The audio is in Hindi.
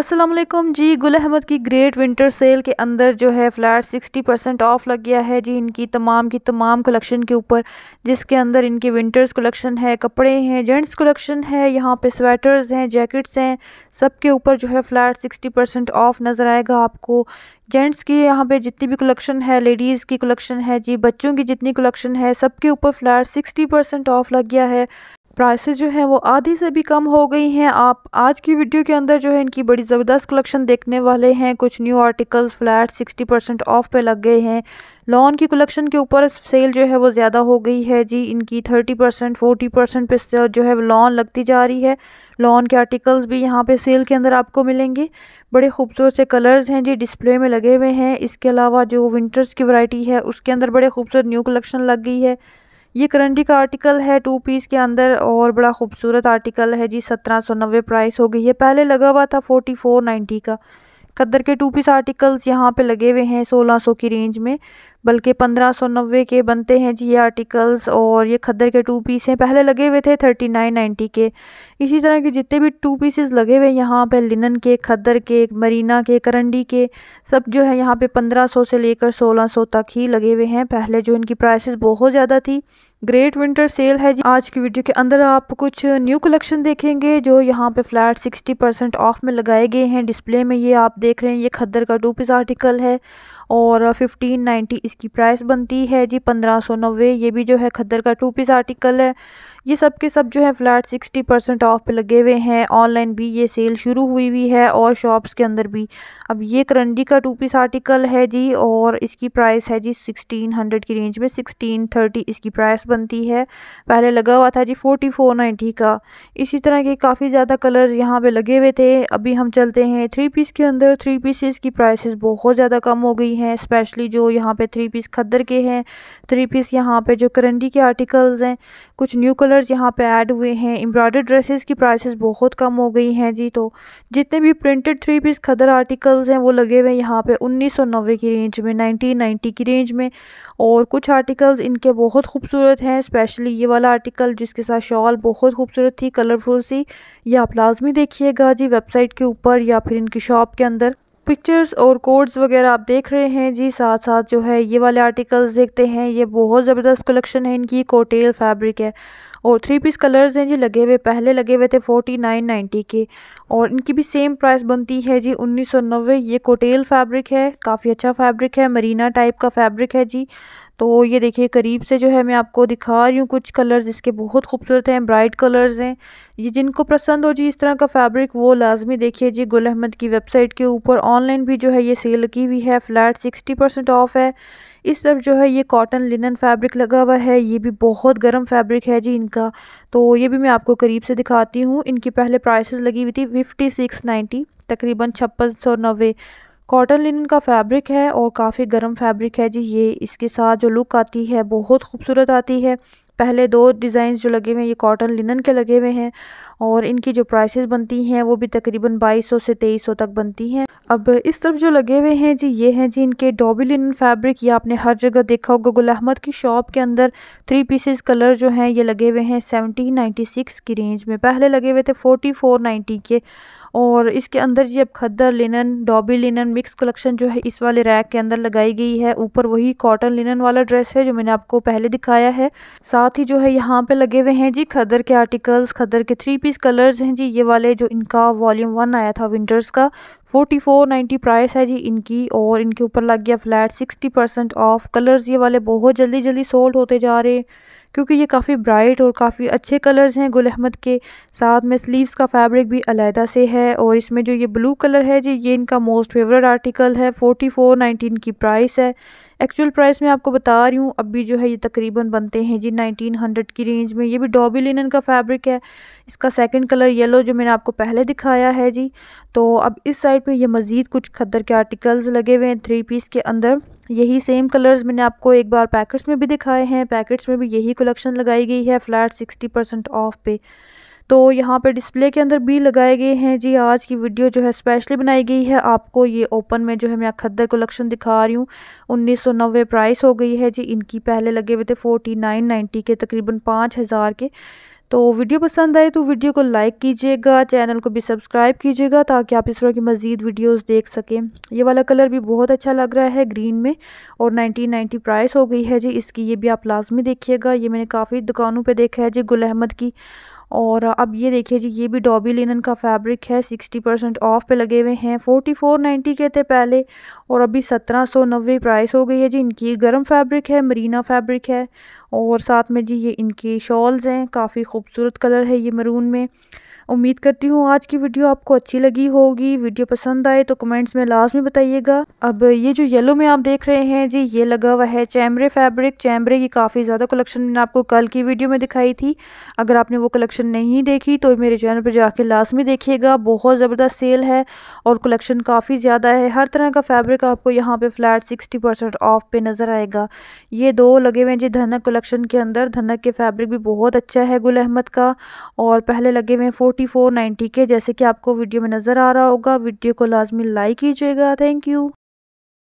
असलम जी गुल अहमद की ग्रेट विंटर सेल के अंदर जो है फ्लैट 60 परसेंट ऑफ लग गया है जी इनकी तमाम की तमाम कलेक्शन के ऊपर जिसके अंदर इनके विंटर्स कलेक्शन है कपड़े हैं जेंट्स कलेक्शन है यहाँ पे स्वेटर्स हैं जैकेट्स हैं सब के ऊपर जो है फ्लैट 60 परसेंट ऑफ नज़र आएगा आपको जेंट्स की यहाँ पे जितनी भी कलेक्शन है लेडीज़ की कलेक्शन है जी बच्चों की जितनी कलेक्शन है सब के ऊपर फ्लैट सिक्सटी परसेंट ऑफ लग गया है प्राइसेस जो हैं वो आधी से भी कम हो गई हैं आप आज की वीडियो के अंदर जो है इनकी बड़ी ज़बरदस्त कलेक्शन देखने वाले हैं कुछ new articles flat 60 percent off पे लग गए हैं लॉन की कलेक्शन के ऊपर सेल जो है वो ज़्यादा हो गई है जी इनकी 30 परसेंट फोर्टी परसेंट पे जो है लॉन लगती जा रही है लॉन के आर्टिकल्स भी यहाँ पे सेल के अंदर आपको मिलेंगे बड़े खूबसूरत से कलर्स हैं जी डिस्प्ले में लगे हुए हैं इसके अलावा जो विंटर्स की वैरायटी है उसके अंदर बड़े खूबसूरत न्यू कलेक्शन लग गई है ये करंटी का आर्टिकल है टू पीस के अंदर और बड़ा खूबसूरत आर्टिकल है जी सत्रह सौ नब्बे प्राइस हो गई है पहले लगा हुआ था फोर्टी फोर नाइन्टी का कदर के टू पीस आर्टिकल्स यहाँ पे लगे हुए हैं सोलह सौ की रेंज में बल्कि पंद्रह सौ नब्बे के बनते हैं जी ये आर्टिकल्स और ये खद्दर के टू पीस हैं पहले लगे हुए थे थर्टी नाइन नाइन्टी के इसी तरह के जितने भी टू पीसेस लगे हुए यहाँ पे लिनन के खद्दर के मरीना के करंडी के सब जो है यहाँ पे पंद्रह सौ से लेकर सोलह सौ तक ही लगे हुए हैं पहले जो इनकी प्राइसेस बहुत ज़्यादा थी ग्रेट विंटर सेल है जी आज की वीडियो के अंदर आप कुछ न्यू कलेक्शन देखेंगे जो यहाँ पे फ्लैट 60 परसेंट ऑफ में लगाए गए हैं डिस्प्ले में ये आप देख रहे हैं ये खद्दर का टू पीस आर्टिकल है और फिफ्टीन नाइन्टी इसकी प्राइस बनती है जी पंद्रह सौ नब्बे ये भी जो है खद्दर का टू पीस आर्टिकल है ये सब के सब जो है फ्लैट सिक्सटी परसेंट ऑफ पे लगे हुए हैं ऑनलाइन भी ये सेल शुरू हुई हुई है और शॉप्स के अंदर भी अब ये करंडी का टू पीस आर्टिकल है जी और इसकी प्राइस है जी सिक्सटीन हंड्रेड की रेंज में सिक्सटीन थर्टी इसकी प्राइस बनती है पहले लगा हुआ था जी फोर्टी फोर नाइन्टी का इसी तरह के काफ़ी ज़्यादा कलर्स यहाँ पे लगे हुए थे अभी हम चलते हैं थ्री पीस के अंदर थ्री पीसेस की प्राइस बहुत ज़्यादा कम हो गई रही हैं स्पेशली जो यहाँ पे थ्री पीस खद्दर के हैं थ्री पीस यहाँ पे जो करंडी के आर्टिकल्स हैं कुछ न्यू कलर्स यहाँ पे ऐड हुए हैं एम्ब्रॉयडर्ड ड्रेसेस की प्राइसेस बहुत कम हो गई हैं जी तो जितने भी printed three piece khaddar articles हैं वो लगे हुए हैं यहाँ पे उन्नीस सौ नब्बे की रेंज में नाइनटीन की रेंज में और कुछ आर्टिकल्स इनके बहुत खूबसूरत हैं स्पेशली ये वाला आर्टिकल जिसके साथ शॉल बहुत खूबसूरत थी कलरफुल सी या आप लाजमी देखिएगा जी वेबसाइट के ऊपर या फिर इनकी शॉप के अंदर पिक्चर्स और कोड्स वगैरह आप देख रहे हैं जी साथ साथ जो है ये वाले आर्टिकल्स देखते हैं ये बहुत ज़बरदस्त कलेक्शन है इनकी कोटेल फैब्रिक है और थ्री पीस कलर्स हैं जी लगे हुए पहले लगे हुए थे फोर्टी नाइन नाइन्टी के और इनकी भी सेम प्राइस बनती है जी उन्नीस सौ नब्बे ये कोटेल फैब्रिक है काफ़ी अच्छा फैब्रिक है मरीना टाइप का फैब्रिक है जी तो ये देखिए करीब से जो है मैं आपको दिखा रही हूँ कुछ कलर्स इसके बहुत खूबसूरत हैं ब्राइट कलर्स हैं ये जिनको पसंद हो जी इस तरह का फैब्रिक वो लाजमी देखिए जी गुल अहमद की वेबसाइट के ऊपर ऑनलाइन भी जो है ये सेल की हुई है फ्लैट सिक्सटी परसेंट ऑफ़ है इस तरफ जो है ये कॉटन लिनन फैब्रिक लगा हुआ है ये भी बहुत गर्म फैब्रिक है जी इनका तो ये भी मैं आपको करीब से दिखाती हूँ इनकी पहले प्राइसेस लगी हुई थी फिफ्टी सिक्स नाइन्टी तकरीबन छप्पन सौ नब्बे कॉटन लिनन का फैब्रिक है और काफ़ी गर्म फैब्रिक है जी ये इसके साथ जो लुक आती है बहुत खूबसूरत आती है पहले दो डिज़ाइन जो लगे हुए हैं ये कॉटन लिनन के लगे हुए हैं और इनकी जो प्राइसेस बनती हैं वो भी तकरीबन 2200 से 2300 तक बनती हैं अब इस तरफ जो लगे हुए हैं जी ये हैं जी इनके डॉबी लिनन फैब्रिक ये आपने हर जगह देखा होगा गुल अहमद की शॉप के अंदर थ्री पीसेस कलर जो हैं ये लगे हुए हैं सेवनटीन की रेंज में पहले लगे हुए थे फोर्टी के और इसके अंदर जी अब khaddar linen dobby linen mix collection जो है इस वाले रैक के अंदर लगाई गई है ऊपर वही कॉटन लिनन वाला ड्रेस है जो मैंने आपको पहले दिखाया है साथ ही जो है यहाँ पे लगे हुए हैं जी खदर के आर्टिकल्स खदर के थ्री पीस कलर्स हैं जी ये वाले जो इनका वॉल्यूम वन आया था विंटर्स का फोर्टी फोर नाइन्टी प्राइस है जी इनकी और इनके ऊपर लग गया flat sixty percent off colours ये वाले बहुत जल्दी जल्दी सोल्ड होते जा रहे हैं क्योंकि ये काफ़ी ब्राइट और काफ़ी अच्छे कलर्स हैं गुल अहमद के साथ में स्लीव्स का फैब्रिक भी अलहदा से है और इसमें जो ये ब्लू कलर है जी ये इनका मोस्ट फेवरेट आर्टिकल है फ़ोटी फोर नाइनटीन की प्राइस है एक्चुअल प्राइस मैं आपको बता रही हूँ अभी जो है ये तकरीबन बनते हैं जी नाइनटीन हंड्रेड की रेंज में ये भी डॉबी लिनन का फैब्रिक है इसका सेकंड कलर येलो जो मैंने आपको पहले दिखाया है जी तो अब इस साइड पे ये मज़ीद कुछ खद्दर के आर्टिकल्स लगे हुए हैं थ्री पीस के अंदर यही सेम कलर्स मैंने आपको एक बार पैकेट्स में भी दिखाए हैं पैकेट्स में भी यही कलेक्शन लगाई गई है फ्लैट सिक्सटी परसेंट ऑफ पे तो यहाँ पे डिस्प्ले के अंदर भी लगाए गए हैं जी आज की वीडियो जो है स्पेशली बनाई गई है आपको ये ओपन में जो है मैं खद्दर कलेक्शन दिखा रही हूँ उन्नीस सौ नब्बे प्राइस हो गई है जी इनकी पहले लगे हुए थे फोर्टी नाइन नाइन्टी के तकरीबन पाँच हज़ार के तो वीडियो पसंद आए तो वीडियो को लाइक कीजिएगा चैनल को भी सब्सक्राइब कीजिएगा ताकि आप इस तरह की मज़ीद वीडियोस देख सकें ये वाला कलर भी बहुत अच्छा लग रहा है ग्रीन में और 1990 प्राइस हो गई है जी इसकी ये भी आप लाजमी देखिएगा ये मैंने काफ़ी दुकानों पर देखा है जी गुल अहमद की और अब ये देखिए जी ये भी डॉबी लिनन का फैब्रिक है सिक्सटी परसेंट ऑफ पे लगे हुए हैं फोर्टी फोर नाइन्टी के थे पहले और अभी सत्रह सौ नब्बे प्राइस हो गई है जी इनकी गर्म फैब्रिक है मरीना फैब्रिक है और साथ में जी ये इनकी शॉल्स हैं काफ़ी खूबसूरत कलर है ये मरून में उम्मीद करती हूँ आज की वीडियो आपको अच्छी लगी होगी वीडियो पसंद आए तो कमेंट्स में लाजमी बताइएगा अब ये जो येलो में आप देख रहे हैं जी ये लगा हुआ है चैमरे फैब्रिक चैमरे की काफ़ी ज़्यादा कलेक्शन मैंने आपको कल की वीडियो में दिखाई थी अगर आपने वो कलेक्शन नहीं देखी तो मेरे चैनल पर जाके लाजमी देखिएगा बहुत ज़बरदस्त सेल है और कलेक्शन काफ़ी ज़्यादा है हर तरह का फैब्रिक आपको यहाँ पर फ्लैट सिक्सटी ऑफ पे नज़र आएगा ये दो लगे हुए हैं जी धनक कलेक्शन के अंदर धनक के फैब्रिक भी बहुत अच्छा है गुल अहमद का और पहले लगे हुए हैं फोर्टी फोर नाइन्टी के जैसे कि आपको वीडियो में नज़र आ रहा होगा वीडियो को लाजमी लाइक कीजिएगा थैंक यू